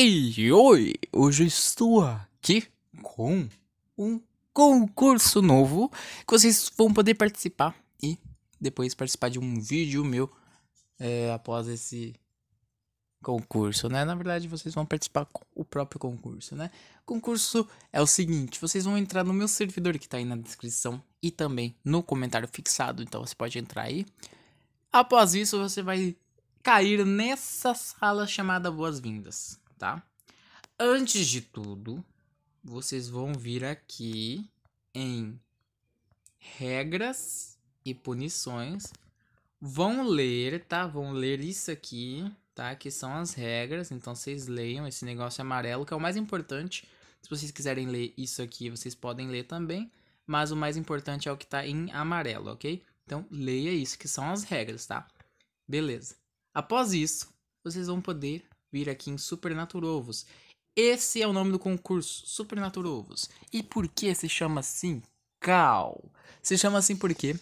E oi, hoje estou aqui com um concurso novo que vocês vão poder participar e depois participar de um vídeo meu é, após esse concurso, né? Na verdade, vocês vão participar com o próprio concurso, né? O concurso é o seguinte: vocês vão entrar no meu servidor que tá aí na descrição e também no comentário fixado, então você pode entrar aí. Após isso, você vai cair nessa sala chamada Boas-Vindas tá? Antes de tudo, vocês vão vir aqui em regras e punições. Vão ler, tá? Vão ler isso aqui, tá? Que são as regras. Então vocês leiam esse negócio amarelo, que é o mais importante. Se vocês quiserem ler isso aqui, vocês podem ler também. Mas o mais importante é o que tá em amarelo, ok? Então leia isso, que são as regras, tá? Beleza. Após isso, vocês vão poder vir aqui em Supernaturovos. Esse é o nome do concurso, Supernaturovos. E por que se chama assim? Cal. Se chama assim porque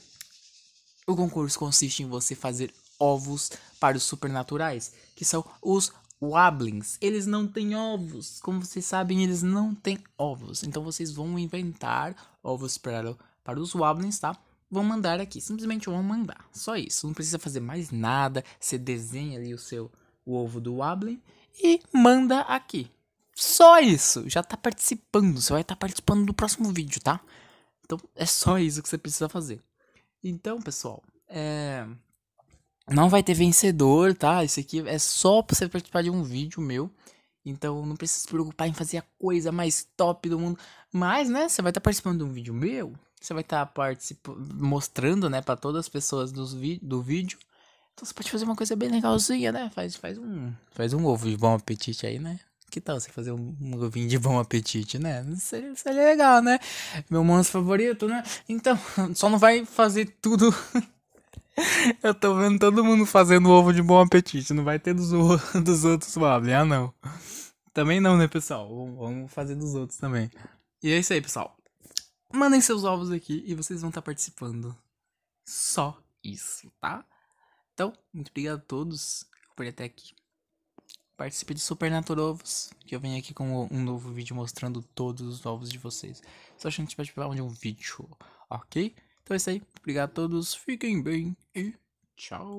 o concurso consiste em você fazer ovos para os supernaturais, que são os Wablings, eles não têm ovos. Como vocês sabem, eles não têm ovos. Então vocês vão inventar ovos para, para os Wablings, tá? Vão mandar aqui. Simplesmente vão mandar. Só isso. Não precisa fazer mais nada. Você desenha ali o seu o ovo do Wablin e manda aqui. Só isso, já tá participando, você vai estar tá participando do próximo vídeo, tá? Então é só isso que você precisa fazer. Então, pessoal, é... não vai ter vencedor, tá? Isso aqui é só pra você participar de um vídeo meu. Então não precisa se preocupar em fazer a coisa mais top do mundo. Mas, né, você vai estar tá participando de um vídeo meu. Você vai estar tá participando, mostrando, né, para todas as pessoas dos do vídeo. Então você pode fazer uma coisa bem legalzinha, né? Faz, faz um. Faz um ovo de bom apetite aí, né? Que tal você fazer um, um ovinho de bom apetite, né? Seria, seria legal, né? Meu monstro favorito, né? Então, só não vai fazer tudo. Eu tô vendo todo mundo fazendo ovo de bom apetite. Não vai ter dos, dos outros suave. Ah, não. Também não, né, pessoal? Vamos fazer dos outros também. E é isso aí, pessoal. Mandem seus ovos aqui e vocês vão estar tá participando. Só isso, tá? Então, muito obrigado a todos por até aqui. Participe de Supernatural Ovos, que eu venho aqui com um novo vídeo mostrando todos os ovos de vocês. Só achando que vai de um vídeo, ok? Então é isso aí. Obrigado a todos, fiquem bem e tchau.